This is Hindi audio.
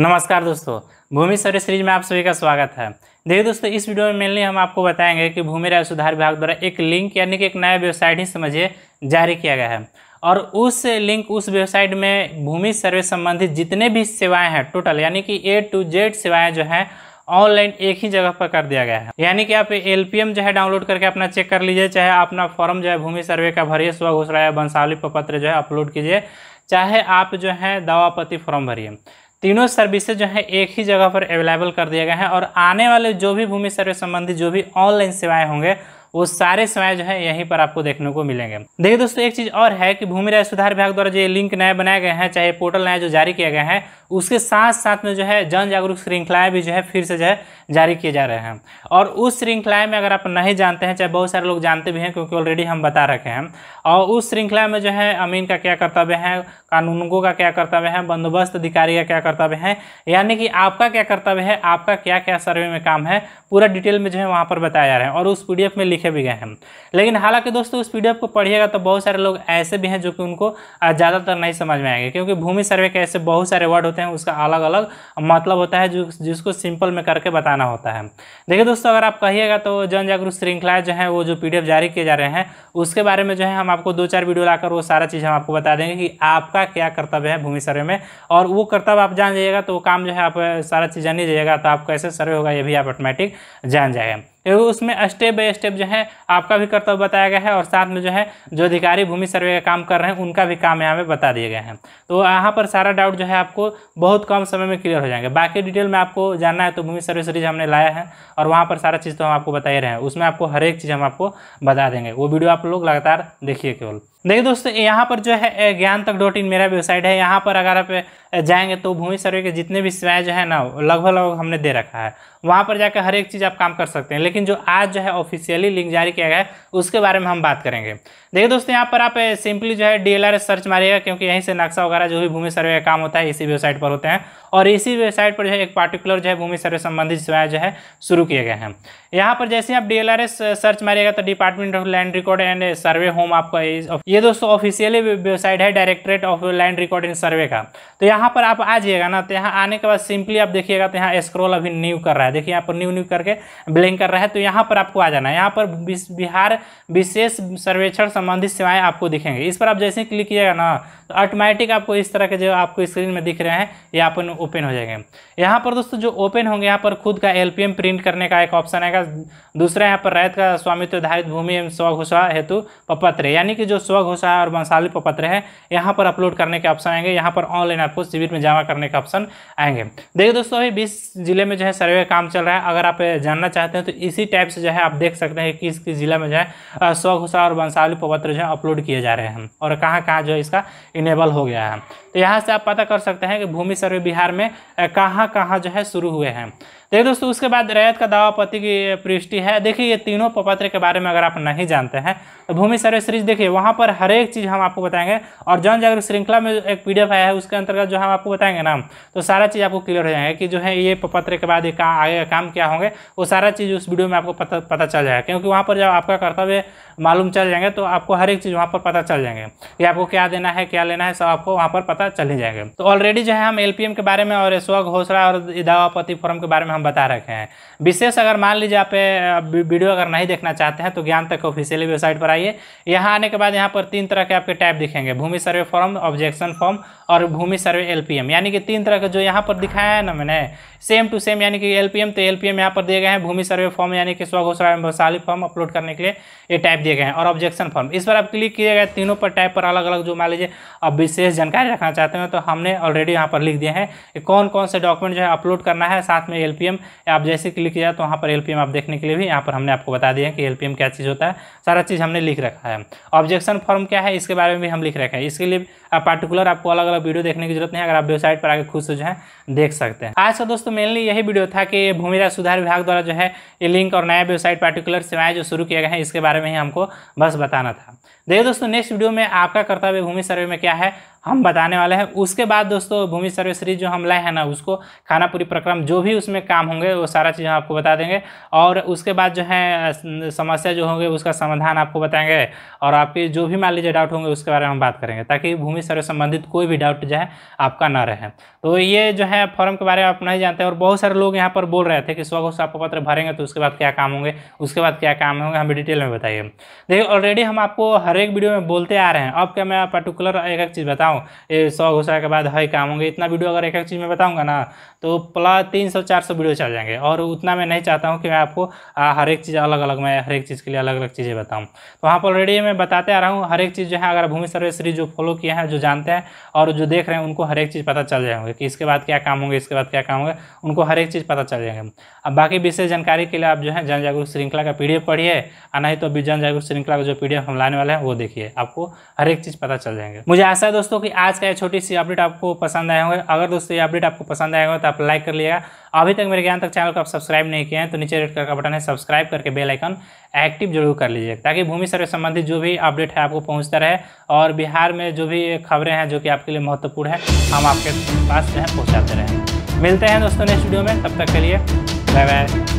नमस्कार दोस्तों भूमि सर्वे सीरीज में आप सभी का स्वागत है देखिए दोस्तों इस वीडियो में मेनली हम आपको बताएंगे कि भूमि राय सुधार विभाग द्वारा एक लिंक यानी कि एक नया वेबसाइट ही समझिए जारी किया गया है और उस लिंक उस वेबसाइट में भूमि सर्वे संबंधित जितने भी सेवाएं हैं टोटल यानी कि ए टू जेड सेवाएँ जो हैं ऑनलाइन एक ही जगह पर कर दिया गया है यानी कि आप एल जो है डाउनलोड करके अपना चेक कर लीजिए चाहे अपना फॉर्म जो है भूमि सर्वे का भरिए स्व घोषणा या वंशावली पत्र जो है अपलोड कीजिए चाहे आप जो है दवापति फॉर्म भरिए तीनों सर्विसेज जो है एक ही जगह पर अवेलेबल कर दिया गया है और आने वाले जो भी भूमि सर्वे संबंधी जो भी ऑनलाइन सेवाएं होंगे वो सारे समय जो है यहीं पर आपको देखने को मिलेंगे देखिए दोस्तों एक चीज़ और है कि भूमि राय सुधार विभाग द्वारा जो लिंक नए बनाए गए हैं चाहे पोर्टल नए जो जारी किए गए हैं उसके साथ साथ में जो है जन जागरूक श्रृंखलाएँ भी जो है फिर से जो है जारी किए जा रहे हैं और उस श्रृंखला में अगर आप नहीं जानते हैं चाहे बहुत सारे लोग जानते भी हैं क्योंकि ऑलरेडी हम बता रखे हैं और उस श्रृंखला में जो है अमीन का क्या कर्तव्य है कानूनगो का क्या कर्तव्य है बंदोबस्त अधिकारी का क्या कर्तव्य है यानी कि आपका क्या कर्तव्य है आपका क्या क्या सर्वे में काम है पूरा डिटेल में जो है वहाँ पर बताया जा रहा है और उस पी में लिखे भी गए हैं लेकिन हालांकि दोस्तों उस पीडीएफ को पढ़िएगा तो बहुत सारे लोग ऐसे भी हैं जो कि उनको ज़्यादातर नहीं समझ में आएंगे क्योंकि भूमि सर्वे के ऐसे बहुत सारे वर्ड होते हैं उसका अलग अलग मतलब होता है जो जिसको सिंपल में करके बताना होता है देखिए दोस्तों अगर आप कहिएगा तो जन जागरूक श्रृंखलाएं जो है वो जो पी जारी किए जा रहे हैं उसके बारे में जो है हम आपको दो चार वीडियो लाकर वो सारा चीज़ हम आपको बता देंगे कि आपका क्या कर्तव्य है भूमि सर्वे में और वो कर्तव्य आप जान जाइएगा तो वो काम जो है आप सारा चीज़ जान ही जाइएगा तो आप कैसे सर्वे होगा ये भी आप ऑटोमेटिक जान जाएगा उसमें स्टेप बाय स्टेप जो है आपका भी कर्तव्य बताया गया है और साथ में जो है जो अधिकारी भूमि सर्वे का काम कर रहे हैं उनका भी काम यहाँ पर बता दिए गए हैं तो यहाँ पर सारा डाउट जो है आपको बहुत कम समय में क्लियर हो जाएंगे बाकी डिटेल में आपको जानना है तो भूमि सर्वे सीरीज हमने लाया है और वहाँ पर सारा चीज़ तो हम आपको बता ही रहे हैं उसमें आपको हर एक चीज़ हम आपको बता देंगे वो वीडियो आप लोग लगातार देखिए केवल देखिए दोस्तों यहाँ पर जो है ज्ञान तक डॉट इन मेरा वेबसाइट है यहाँ पर अगर आप जाएंगे तो भूमि सर्वे के जितने भी सेवाएं जो है ना लगभग लगभग हमने दे रखा है वहाँ पर जाकर हर एक चीज़ आप काम कर सकते हैं लेकिन जो आज जो है ऑफिशियली लिंक जारी किया गया है उसके बारे में हम बात करेंगे देखिए दोस्तों यहाँ पर आप सिंपली जो है डी सर्च मारिएगा क्योंकि यहीं से नक्शा वगैरह जो भी भूमि सर्वे का काम होता है इसी वेबसाइट पर होते हैं और इसी वेबसाइट पर जो है एक पार्टिकुलर जो है भूमि सर्वे संबंधित सेवाएं जो है शुरू किए गए हैं यहाँ पर जैसे आप डी सर्च मारिएगा तो department of land record and survey home आपका ये दोस्तों ऑफिशियली वेबसाइट है directorate of land record in survey का तो यहाँ पर आप आ जाइएगा ना तो यहाँ आने के बाद सिंपली आप देखिएगा तो यहाँ स्क्रोल अभी न्यू कर रहा है देखिए यहाँ पर न्यू न्यू करके ब्लिंक कर रहा है तो यहाँ पर आपको आ जाना है यहाँ पर बिहार विशेष सर्वेक्षण संबंधित सेवाएँ आपको दिखेंगे इस पर आप जैसे क्लिक किएगा ना तो ऑटोमेटिक आपको इस तरह के जो आपको स्क्रीन में दिख रहे हैं ये आप ओपन हो जाएंगे यहाँ पर दोस्तों जो ओपन होंगे यहाँ पर खुद का एल प्रिंट करने का एक ऑप्शन आएगा दूसरा यहाँ पर रायत का स्वामित्व धारित भूमि एवं स्वघोषा हेतु पपत्र यानी कि जो स्वघोषा और वंशाली पपत्र है यहाँ पर अपलोड करने के ऑप्शन आएंगे यहाँ पर ऑनलाइन आपको शिविर में जमा करने के ऑप्शन आएंगे देखिए दोस्तों अभी बीस जिले में जो है सर्वे काम चल रहा है अगर आप जानना चाहते हैं तो इसी टाइप से जो है आप देख सकते हैं किस किस जिला में जो है स्वघोषा और वंशाली पपत्र जो है अपलोड किए जा रहे हैं और कहाँ कहाँ जो है इसका इनेबल हो गया है तो यहाँ से आप पता कर सकते हैं कि भूमि सर्वे बिहार में कहाँ कहाँ जो है शुरू हुए हैं देखिए दोस्तों उसके बाद रैयत का दावा पति की पृष्टि है देखिए ये तीनों पपत्र के बारे में अगर आप नहीं जानते हैं तो भूमि सर्वे सीरीज देखिए वहाँ पर हर एक चीज़ हम आपको बताएंगे और जन जागरूक श्रृंखला में एक पी आया है उसके अंतर्गत जो हम आपको बताएंगे ना तो सारा चीज़ आपको क्लियर हो जाएंगे कि जो है ये पपत्र के बाद ये कहाँ आगे काम क्या होंगे वो सारा चीज़ उस वीडियो में आपको पता पता चल जाएगा क्योंकि वहाँ पर जब आपका कर्तव्य मालूम चल जाएंगे तो आपको हर एक चीज़ वहाँ पर पता चल जाएंगे कि आपको क्या देना है क्या लेना है सब आपको वहाँ पर पता चले जाएंगे तो ऑलरेडी जो है हम एल के बारे में और यशवा घोषणा और दावापति फॉरम के बारे में हम बता रखे हैं विशेष अगर मान लीजिए आप वीडियो अगर नहीं देखना चाहते हैं तो ज्ञान तक ऑफिशियल वेबसाइट पर आइए यहाँ आने के बाद यहाँ पर तीन तरह के आपके टैब दिखेंगे भूमि सर्वे फॉर्म ऑब्जेक्शन फॉर्म और भूमि सर्वे एल यानी कि तीन तरह के जो यहाँ पर दिखाया है ना मैंने सेम टू सेम यानी कि एल तो एल पी पर दिए गए हैं भूमि सर्वे फॉर्म यानी कि स्वघोषणा वैशाली फॉर्म अपलोड करने के लिए ये टाइप दिए गए हैं और ऑब्जेक्शन फॉर्म इस पर आप क्लिक किए गए तीनों पर टाइप पर अलग अलग जो मान लीजिए आप विशेष जानकारी रखना चाहते हैं तो हमने ऑलरेडी यहाँ पर लिख दिया है कि कौन कौन से डॉक्यूमेंट जो है अपलोड करना है साथ में एल आप जैसे क्लिक किया तो वहाँ पर एल आप देखने के लिए भी यहाँ पर हमने आपको बता दिया कि एल क्या चीज़ होता है सारा चीज़ हमने लिख रखा है ऑब्जेक्शन फॉर्म क्या है इसके बारे में भी हम लिख रखे हैं इसके लिए पार्टिकुलर आपको अलग अलग वीडियो देखने की जरूरत नहीं है अगर आप वेबसाइट पर आगे खुद से जो है देख सकते हैं आज का दोस्तों मेनली यही वीडियो था कि भूमिरा सुधार विभाग द्वारा जो है ये लिंक और नया वेबसाइट पार्टिकुलर सेवाएं जो शुरू किया गया है इसके बारे में ही हमको बस बताना था देखिए दोस्तों नेक्स्ट वीडियो में आपका कर्तव्य भूमि सर्वे में क्या है हम बताने वाले हैं उसके बाद दोस्तों भूमि सर्वे सीरीज जो हम लाए हैं ना उसको खानापुरी प्रक्रम जो भी उसमें काम होंगे वो सारा चीज़ हम आपको बता देंगे और उसके बाद जो है समस्या जो होंगे उसका समाधान आपको बताएंगे और आपके जो भी मान लीजिए डाउट होंगे उसके बारे में हम बात करेंगे ताकि भूमि सर्वे संबंधित कोई भी डाउट जो है आपका ना रहे तो ये जो है फॉर्म के बारे में आप नहीं जानते और बहुत सारे लोग यहाँ पर बोल रहे थे कि स्वघोष आपको पत्र भरेंगे तो उसके बाद क्या काम होंगे उसके बाद क्या काम होंगे हमें डिटेल में बताइए देखिए ऑलरेडी हम आपको हर एक वीडियो में बोलते आ रहे हैं अब क्या मैं पर्टिकुलर एक एक चीज़ बताऊँ हूँ ये सौ घुसा के बाद है काम होंगे इतना वीडियो अगर एक एक चीज़ में बताऊँगा ना तो प्लस तीन सौ चार सौ वीडियो चल जाएंगे और उतना मैं नहीं चाहता हूँ कि मैं आपको हर एक चीज़ अलग अलग मैं हर एक चीज़ के लिए अलग अलग चीज़ें बताऊँ तो वहाँ पर ऑलरेडी मैं बताते आ रहा हूँ हर एक चीज़ जो है अगर भूमि सर्वे श्री जो फॉलो किए हैं जो जानते हैं और जो देख रहे हैं उनको हर एक चीज़ पता चल जाएंगे कि इसके बाद क्या काम होंगे इसके बाद क्या काम होंगे उनको हर एक चीज़ पता चल जाएंगे अब बाकी विशेष जानकारी के लिए आप जो है जन जागरूक श्रृंखला का पी पढ़िए और नहीं तो अभी जन जागरूक श्रृंखला का जो पी हम लाने वाले हैं वो देखिए आपको हर एक चीज़ पता चल जाएंगे मुझे आशा है दोस्तों दोस्तों कि आज का ये छोटी सी अपडेट आपको पसंद आए होंगे अगर दोस्तों ये अपडेट आपको पसंद आए होगा तो आप लाइक कर लिएगा अभी तक मेरे ज्ञान तक चैनल को आप सब्सक्राइब नहीं किए हैं तो नीचे रेड कलर का बटन है सब्सक्राइब करके बेल आइकन एक्टिव जरूर कर लीजिए ताकि भूमि सर्वे संबंधित जो भी अपडेट है आपको पहुँचता रहे और बिहार में जो भी खबरें हैं जो कि आपके लिए महत्वपूर्ण है हम आपके पास जो है पहुँचाते रहें मिलते हैं दोस्तों नेक्स्ट वीडियो में तब तक के लिए बाय बाय